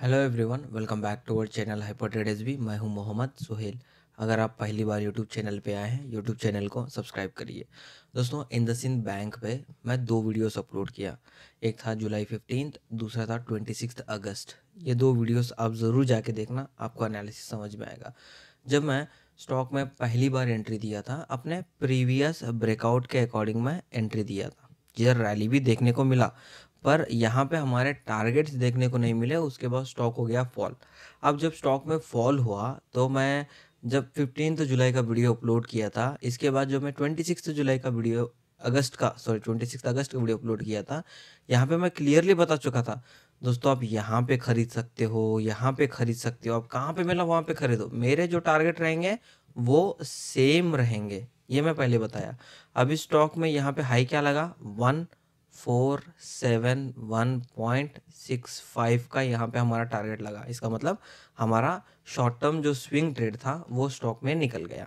hello everyone welcome back to our channel hyper trades मैं हूं मोहम्मद सुहेल अगर आप पहली बार यूट्यूब चैनल पे आए हैं यूट्यूब चैनल को सब्सक्राइब करिए दोस्तों इन द सिंध बैंक पे मैं दो वीडियोस अपलोड किया एक था जुलाई फिफ्टीन दूसरा था ट्वेंटी सिक्स अगस्त ये दो वीडियोस आप ज़रूर जाके देखना आपको एनालिसिस समझ में आएगा जब मैं स्टॉक में पहली बार एंट्री दिया था अपने प्रीवियस ब्रेकआउट के अकॉर्डिंग मैं एंट्री दिया था जिधर रैली भी देखने को मिला पर यहाँ पे हमारे टारगेट्स देखने को नहीं मिले उसके बाद स्टॉक हो गया फॉल अब जब स्टॉक में फॉल हुआ तो मैं जब फिफ्टीन जुलाई का वीडियो अपलोड किया था इसके बाद जो मैं ट्वेंटी जुलाई का वीडियो अगस्त का सॉरी ट्वेंटी सिक्स अगस्त का वीडियो अपलोड किया था यहाँ पे मैं क्लियरली बता चुका था दोस्तों आप यहाँ पे खरीद सकते हो यहाँ पे खरीद सकते हो आप कहाँ पे मिला वहाँ पे खरीदो मेरे जो टारगेट रहेंगे वो सेम रहेंगे ये मैं पहले बताया अभी स्टॉक में यहाँ पे हाई क्या लगा one four seven one point six five का यहाँ पे हमारा टारगेट लगा इसका मतलब हमारा शॉर्ट टर्म जो स्विंग ट्रेड था वो स्टॉक में निकल गया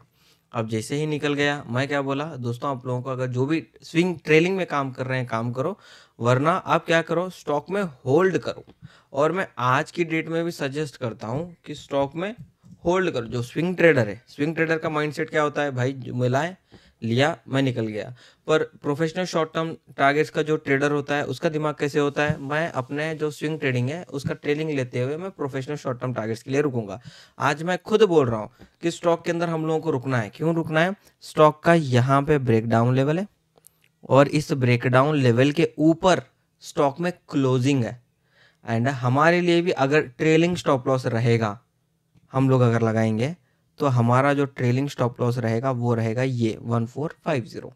अब जैसे ही निकल गया मैं क्या बोला दोस्तों आप लोगों को अगर जो भी स्विंग ट्रेलिंग में काम कर रहे हैं काम करो वरना आप क्या करो स्टॉक में होल्ड करो और मैं आज की डेट में भी सजेस्ट करता हूँ कि स्टॉक में होल्ड करो जो स्विंग ट्रेडर है स्विंग ट्रेडर का माइंड क्या होता है भाई मिलाए लिया मैं निकल गया पर प्रोफेशनल शॉर्ट टर्म टारगेट्स का जो ट्रेडर होता है उसका दिमाग कैसे होता है मैं अपने जो स्विंग ट्रेडिंग है उसका ट्रेलिंग लेते हुए मैं प्रोफेशनल शॉर्ट टर्म टारगेट्स के लिए रुकूंगा आज मैं खुद बोल रहा हूँ कि स्टॉक के अंदर हम लोगों को रुकना है क्यों रुकना है स्टॉक का यहाँ पे ब्रेकडाउन लेवल है और इस ब्रेकडाउन लेवल के ऊपर स्टॉक में क्लोजिंग है एंड हमारे लिए भी अगर ट्रेलिंग स्टॉप लॉस रहेगा हम लोग अगर लगाएंगे तो हमारा जो ट्रेलिंग स्टॉप लॉस रहेगा वो रहेगा ये वन फोर फाइव ज़ीरो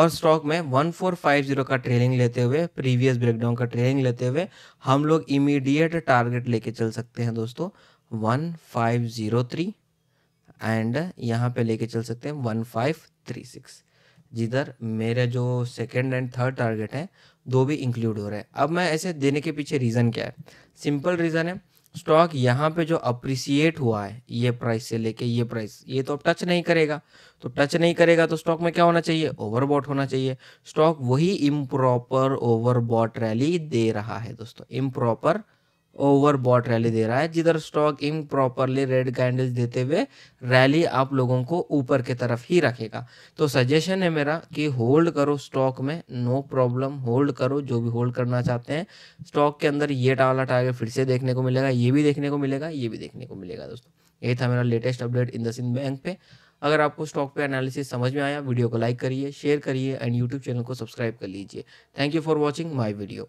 और स्टॉक में 1450 का ट्रेलिंग लेते हुए प्रीवियस ब्रेकडाउन का ट्रेलिंग लेते हुए हम लोग इमीडिएट टारगेट लेके चल सकते हैं दोस्तों 1503 एंड यहाँ पे लेके चल सकते हैं 1536 जिधर मेरे जो सेकेंड एंड थर्ड टारगेट हैं दो भी इंक्लूड हो रहे हैं अब मैं ऐसे देने के पीछे रीज़न क्या है सिंपल रीज़न है स्टॉक यहाँ पे जो अप्रिसिएट हुआ है ये प्राइस से लेके ये प्राइस ये तो टच नहीं करेगा तो टच नहीं करेगा तो स्टॉक में क्या होना चाहिए ओवरबॉट होना चाहिए स्टॉक वही इम्प्रॉपर ओवरबॉट रैली दे रहा है दोस्तों इम्प्रॉपर ओवर बॉट रैली दे रहा है जिधर स्टॉक इम प्रॉपरली रेड कैंडल्स देते हुए रैली आप लोगों को ऊपर की तरफ ही रखेगा तो सजेशन है मेरा कि होल्ड करो स्टॉक में नो प्रॉब्लम होल्ड करो जो भी होल्ड करना चाहते हैं स्टॉक के अंदर ये वाला टारगेट फिर से देखने को मिलेगा ये भी देखने को मिलेगा ये भी देखने को मिलेगा दोस्तों ये था मेरा latest update in the Sind bank पे अगर आपको स्टॉक पे एनालिसिस समझ में आया वीडियो को लाइक करिए शेयर करिए एंड यूट्यूब चैनल को सब्सक्राइब कर लीजिए thank you for watching my video